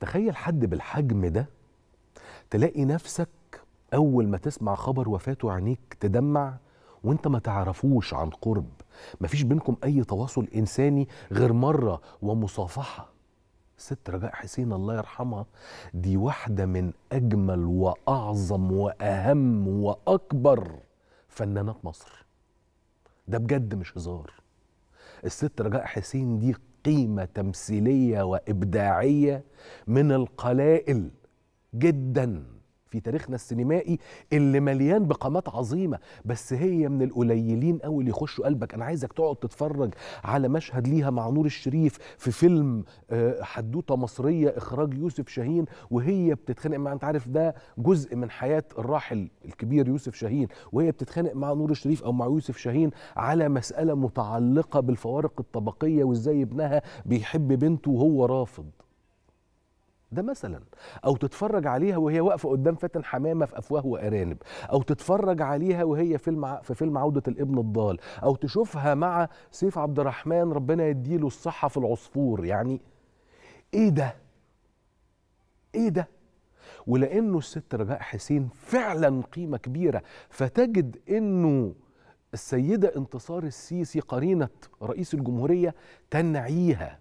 تخيل حد بالحجم ده تلاقي نفسك أول ما تسمع خبر وفاته عينيك تدمع وانت ما تعرفوش عن قرب مفيش بينكم أي تواصل إنساني غير مرة ومصافحة ست رجاء حسين الله يرحمها دي واحدة من أجمل وأعظم وأهم وأكبر فنانات مصر ده بجد مش هزار الست رجاء حسين دي قيمه تمثيليه وابداعيه من القلائل جدا في تاريخنا السينمائي اللي مليان بقامات عظيمه بس هي من القليلين قوي اللي يخشوا قلبك انا عايزك تقعد تتفرج على مشهد ليها مع نور الشريف في فيلم آه، حدوته مصريه اخراج يوسف شاهين وهي بتتخانق مع انت عارف ده جزء من حياه الراحل الكبير يوسف شاهين وهي بتتخانق مع نور الشريف او مع يوسف شاهين على مساله متعلقه بالفوارق الطبقيه وازاي ابنها بيحب بنته وهو رافض ده مثلا او تتفرج عليها وهي واقفه قدام فاتن حمامه في افواه وارانب او تتفرج عليها وهي فيلم في فيلم عوده الابن الضال او تشوفها مع سيف عبد الرحمن ربنا يديله الصحه في العصفور يعني ايه ده ايه ده ولانه الست رجاء حسين فعلا قيمه كبيره فتجد انه السيده انتصار السيسي قرينه رئيس الجمهوريه تنعيها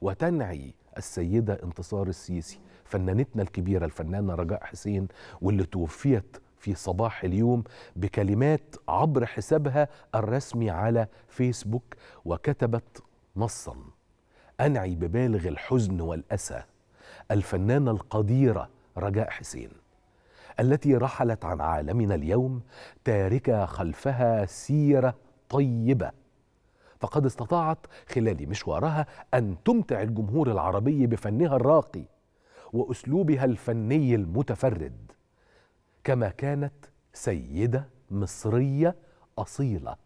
وتنعي السيدة انتصار السيسي فنانتنا الكبيرة الفنانة رجاء حسين واللي توفيت في صباح اليوم بكلمات عبر حسابها الرسمي على فيسبوك وكتبت نصا أنعي ببالغ الحزن والأسى الفنانة القديرة رجاء حسين التي رحلت عن عالمنا اليوم تاركة خلفها سيرة طيبة فقد استطاعت خلال مشوارها أن تمتع الجمهور العربي بفنها الراقي وأسلوبها الفني المتفرد كما كانت سيدة مصرية أصيلة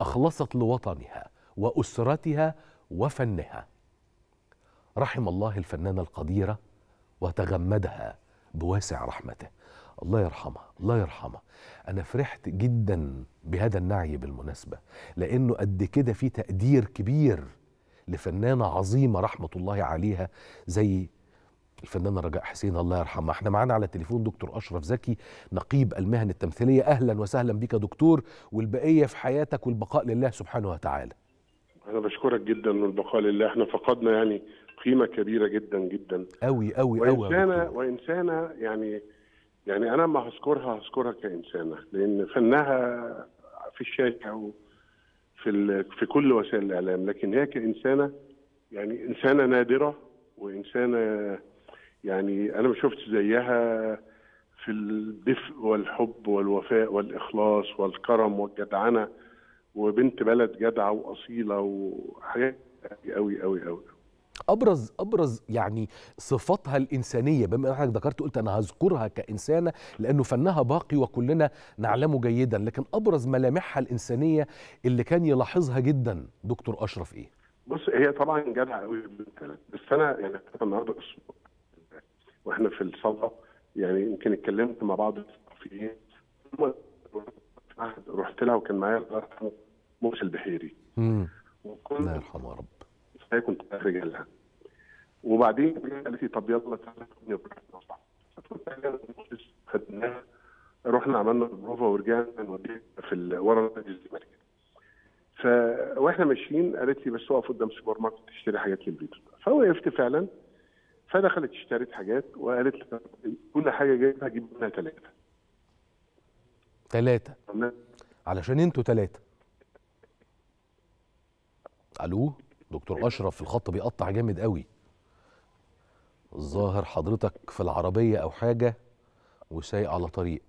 أخلصت لوطنها وأسرتها وفنها رحم الله الفنانة القديرة وتغمدها بواسع رحمته الله يرحمها الله يرحمها انا فرحت جدا بهذا النعي بالمناسبه لانه قد كده في تقدير كبير لفنانه عظيمه رحمه الله عليها زي الفنانه رجاء حسين الله يرحمها احنا معانا على التليفون دكتور اشرف زكي نقيب المهن التمثيليه اهلا وسهلا بك يا دكتور والبقيه في حياتك والبقاء لله سبحانه وتعالى انا بشكرك جدا والبقاء لله احنا فقدنا يعني قيمه كبيره جدا جدا قوي قوي قوي وانسانه وانسانه يعني يعني انا ما هذكرها هذكرها كانسانه لان فنها في الشاشه وفي في كل وسائل الاعلام لكن هي كانسانه يعني انسانه نادره وانسانه يعني انا ما شفتش زيها في الدفء والحب والوفاء والاخلاص والكرم والجدعنه وبنت بلد جدعه واصيله وحاجات قوي قوي قوي, قوي. ابرز ابرز يعني صفاتها الانسانيه بما انك ذكرت قلت انا هذكرها كانسانه لانه فنها باقي وكلنا نعلمه جيدا لكن ابرز ملامحها الانسانيه اللي كان يلاحظها جدا دكتور اشرف ايه بص هي طبعا جدعه قوي بس انا يعني النهارده اسبوع واحنا في الصلاه يعني يمكن اتكلمت مع بعض الصحفيين رحت لها وكان معايا الله يرحمه مرسي البحيري بتاعت رجالها وبعدين قالت لي طب يلا تعالى خدناها رحنا عملنا بروفا ورجعنا نوديها في ورا نادي الزمالك ف واحنا ماشيين قالت لي بس اقف قدام سوبر ماركت تشتري حاجات للبيت فوقفت فعلا فدخلت اشتريت حاجات وقالت لي كل حاجه جايبها جيب منها ثلاثه ثلاثه علشان انتوا ثلاثه الو دكتور اشرف في الخط بيقطع جامد قوي الظاهر حضرتك في العربيه او حاجه وسايق على طريق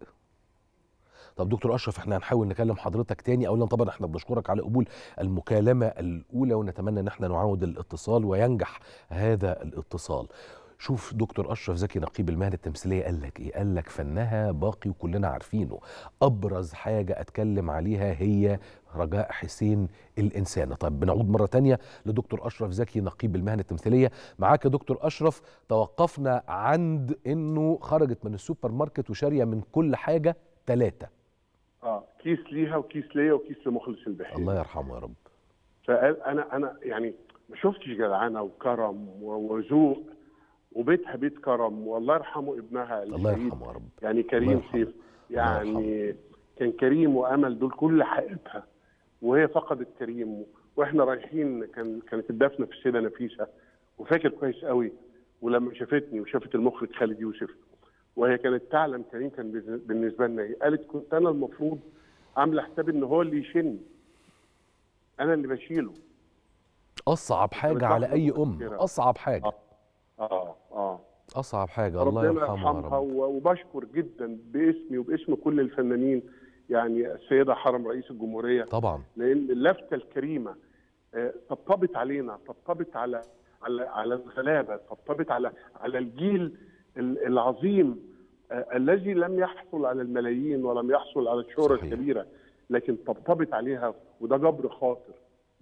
طب دكتور اشرف احنا هنحاول نكلم حضرتك تاني اولا طبعا احنا بنشكرك على قبول المكالمه الاولى ونتمنى ان احنا نعاود الاتصال وينجح هذا الاتصال شوف دكتور اشرف زكي نقيب المهنه التمثيليه قال لك ايه قال لك فنها باقي وكلنا عارفينه ابرز حاجه اتكلم عليها هي رجاء حسين الإنسانة طيب بنعود مرة تانية لدكتور أشرف زكي نقيب المهنة التمثيلية معاك يا دكتور أشرف توقفنا عند أنه خرجت من السوبر ماركت وشارية من كل حاجة ثلاثة آه كيس ليها وكيس ليا وكيس لمخلص البحيرة الله يرحمه يا رب فقال أنا أنا يعني ما شفتش جدعانة وكرم وذوق وبيت بيت كرم والله يرحمه ابنها الله يرحمه يا رب يعني كريم سيف يعني كان كريم وامل دول كل حقيقتها وهي فقدت كريم واحنا رايحين كان كانت الدفنه في السيده نفيسه وفاكر كويس قوي ولما شافتني وشافت المخرج خالد يوسف وهي كانت تعلم كريم كان بالنسبه لنا ايه قالت كنت انا المفروض عامله حسابي ان هو اللي يشن انا اللي بشيله اصعب حاجه على اي ام اصعب حاجه آه. اه اه اصعب حاجه الله يرحمها رب. وبشكر جدا باسمي وباسم كل الفنانين يعني السيده حرم رئيس الجمهوريه طبعا لان اللفته الكريمه آه، طبطبت علينا طبطبت على على على الغلابه طبطبت على على الجيل العظيم آه، الذي لم يحصل على الملايين ولم يحصل على الشهره الكبيره لكن طبطبت عليها وده جبر خاطر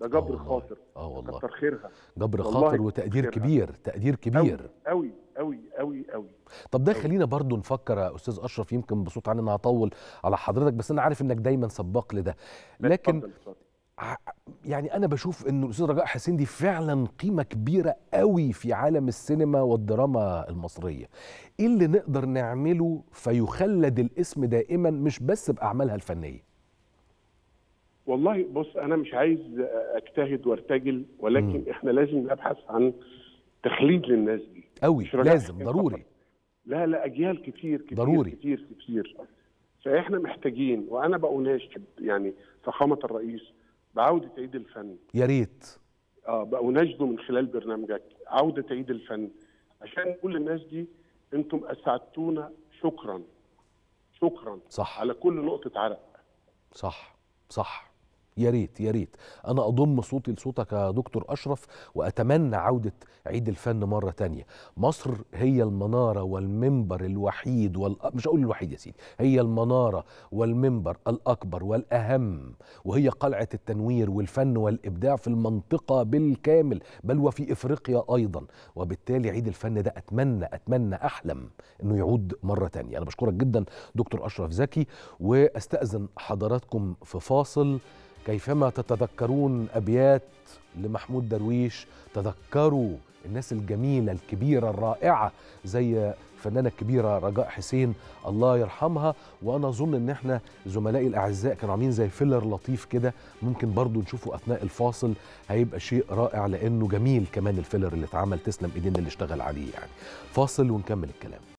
ده جبر آه، خاطر اه والله كتر خيرها جبر خاطر وتقدير كبير تقدير كبير قوي قوي قوي قوي طب ده خلينا برضو نفكر يا استاذ اشرف يمكن بصوت عالي انا هطول على حضرتك بس انا عارف انك دايما سباق لده لكن يعني انا بشوف ان الاستاذ رجاء حسين دي فعلا قيمه كبيره قوي في عالم السينما والدراما المصريه ايه اللي نقدر نعمله فيخلد الاسم دائما مش بس باعمالها الفنيه والله بص انا مش عايز اجتهد وارتجل ولكن م. احنا لازم نبحث عن تخليد للناس دي قوي لازم ضروري فقط. لا لا اجيال كتير كتير ضروري. كتير كتير فاحنا محتاجين وانا بأناشد يعني فخامه الرئيس بعوده عيد الفن يا ريت اه بأناشده من خلال برنامجك عوده عيد الفن عشان كل الناس دي انتم اسعدتونا شكرا شكرا صح على كل نقطه عرق صح صح يا ريت يا ريت انا اضم صوتي لصوتك يا دكتور اشرف واتمنى عوده عيد الفن مره تانية مصر هي المناره والمنبر الوحيد وال... مش اقول الوحيد يا سيدي هي المناره والمنبر الاكبر والاهم وهي قلعه التنوير والفن والابداع في المنطقه بالكامل بل وفي افريقيا ايضا وبالتالي عيد الفن ده اتمنى اتمنى احلم انه يعود مره تانية انا بشكرك جدا دكتور اشرف زكي واستاذن حضراتكم في فاصل كيفما تتذكرون أبيات لمحمود درويش تذكروا الناس الجميلة الكبيرة الرائعة زي الفنانة الكبيرة رجاء حسين الله يرحمها وأنا أظن إن إحنا زملائي الأعزاء كانوا عاملين زي فيلر لطيف كده ممكن برضو نشوفه أثناء الفاصل هيبقى شيء رائع لأنه جميل كمان الفيلر اللي اتعمل تسلم إيدينا اللي اشتغل عليه يعني فاصل ونكمل الكلام